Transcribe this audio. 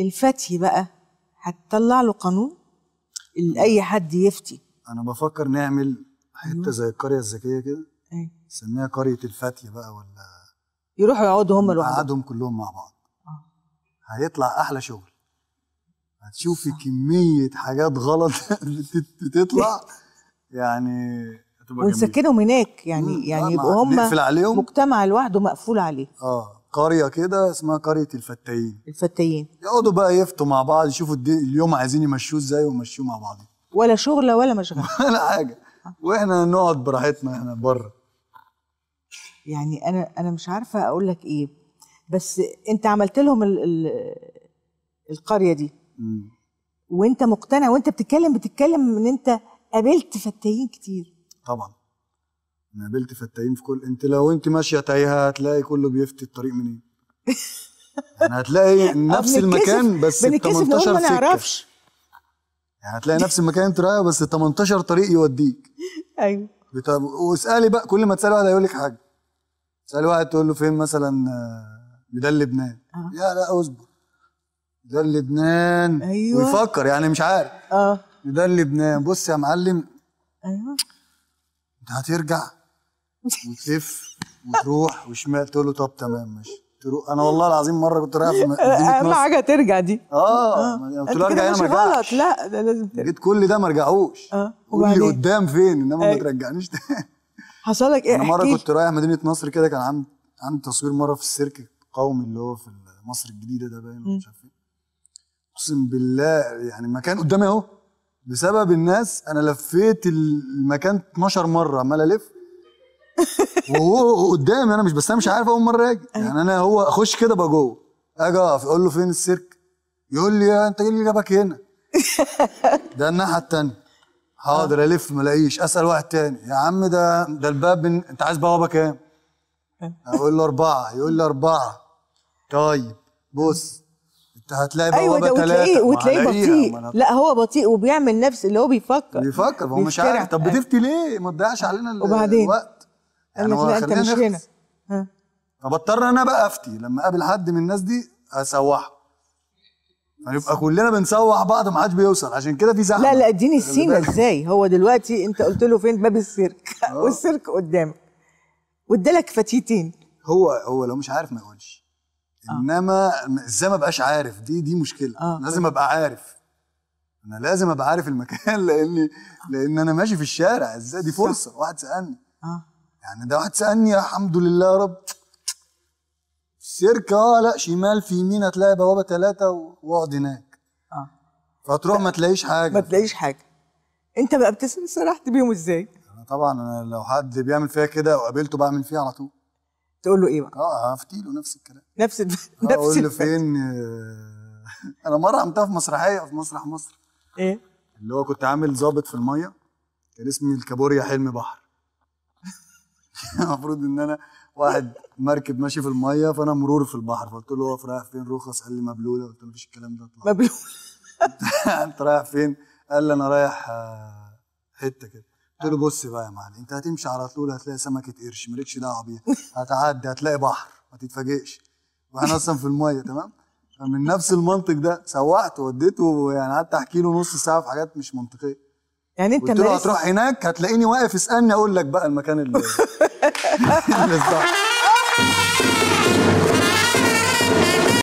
الفتي بقى هتطلع له قانون لاي حد يفتي انا بفكر نعمل حته زي القريه الذكيه كده ايوه نسميها قريه الفتي بقى ولا يروحوا يقعدوا هم لوحدهم قعدهم كلهم مع بعض آه. هيطلع احلى شغل هتشوفي صح. كميه حاجات غلط بتطلع يعني هتبقى ونسكنهم هناك يعني يعني يبقوا هم نقفل عليهم مجتمع لوحده مقفول عليه اه قريه كده اسمها قريه الفتايين الفتايين يقعدوا بقى يفتوا مع بعض يشوفوا اليوم عايزين يمشوه ازاي ويمشوه مع بعض ولا شغل ولا مشغل ولا حاجه واحنا نقعد براحتنا احنا بره يعني انا انا مش عارفه اقول لك ايه بس انت عملت لهم الـ الـ القريه دي م. وانت مقتنع وانت بتتكلم بتتكلم ان انت قابلت فتايين كتير طبعا انا قابلت فتاين في كل انت لو انت ماشيه تايهه هتلاقي كله بيفتي الطريق منين يعني هتلاقي نفس المكان بس ب 18 سكه ما نعرفش يعني هتلاقي نفس المكان انت رايحه بس 18 طريق يوديك ايوه طب واسالي بقى كل ما تسالي واحد هيقول لك حاجه تسالي واحد تقول له فين مثلا ده آه، لبنان آه. يا لا اصبر ده لبنان ايوه ويفكر يعني مش عارف اه ده لبنان بص يا معلم ايوه انت هترجع وتلف وتروح وشمال تقول له طب تمام ماشي تروح انا والله العظيم مره كنت رايح في اهم حاجه ترجع دي اه, آه. قلت له ارجع هنا ما غلط لا ده لازم ترجع جيت كل ده ما رجعوش اه قول لي قدام فين انما ما آه. ترجعنيش تاني حصل لك ايه انا مره كنت رايح مدينه نصر كده كان عندي عندي تصوير مره في السيرك القومي اللي هو في مصر الجديده ده باين مش عارف ايه اقسم بالله يعني مكان قدامي اهو بسبب الناس انا لفيت المكان 12 مره عمال الف وهو قدامي انا مش بس انا مش عارف اول مره اجي أيوة. يعني انا هو اخش كده بقى جوه اجي اقف اقول له فين السيرك يقول لي يا انت ايه اللي جابك هنا ده الناحيه الثانيه حاضر آه. الف ما الاقيش اسال واحد تاني يا عم ده ده الباب من... انت عايز بوابه كام؟ اقول له اربعه يقول لي اربعه طيب بص انت هتلاقي بوابه ايوه ده وتلاقيه وتلاقيه بطيء لا هو بطيء وبيعمل نفس اللي هو بيفكر بيفكر هو مش عارف طب أيوة. بتفتي ليه؟ ما تضيعش علينا الوقت وبعدين يعني هو انت مش هنا فبضطر انا بقى افتي لما اقابل حد من الناس دي اسوحه فيبقى كلنا بنسوح بعض ما حدش بيوصل عشان كده في زحمه لا لا اديني السينا ازاي هو دلوقتي انت قلت له فين باب السيرك آه. والسيرك قدامك وادالك فتيتين هو هو لو مش عارف ما يقولش آه. انما ازاي ما بقاش عارف دي دي مشكله آه. لازم ابقى عارف انا لازم ابقى عارف المكان لاني لان انا ماشي في الشارع ازاي دي فرصه واحد سالني آه. يعني ده واحد سالني الحمد لله يا رب سيرك اه لا شمال في يمين هتلاقي بوابه ثلاثه واقعد هناك اه فتروح ما تلاقيش حاجه ما تلاقيش حاجه انت بقى بتسال سرحت بيهم ازاي؟ أنا طبعا انا لو حد بيعمل فيا كده وقابلته بعمل فيها على طول تقول له ايه بقى؟ اه هفتي له نفس الكلام نفس الب... نفس اقول له فين آه، انا مره عملتها في مسرحيه في مسرح مصر ايه؟ اللي هو كنت عامل ظابط في الميه كان اسمي الكابوريا حلم بحر المفروض ان انا واحد مركب ماشي في الميه فانا مرور في البحر فقلت له هو رايح فين رخص قال لي مبلوله قلت له مفيش الكلام ده اطلع مبلوله انت رايح فين قال لي انا رايح آه، حته كده قلت له بص بقى يا معلم انت هتمشي على طول هتلاقي سمكه قرش مالكش دعوه بيها هتعدي هتلاقي بحر ما تتفاجئش واحنا اصلا في الميه تمام فمن نفس المنطق ده سوحت وديته يعني قعدت احكي له نص ساعه في حاجات مش منطقيه يعني انت لو هتروح هناك هتلاقيني واقف اسالني اقول لك بقى المكان اللي, اللي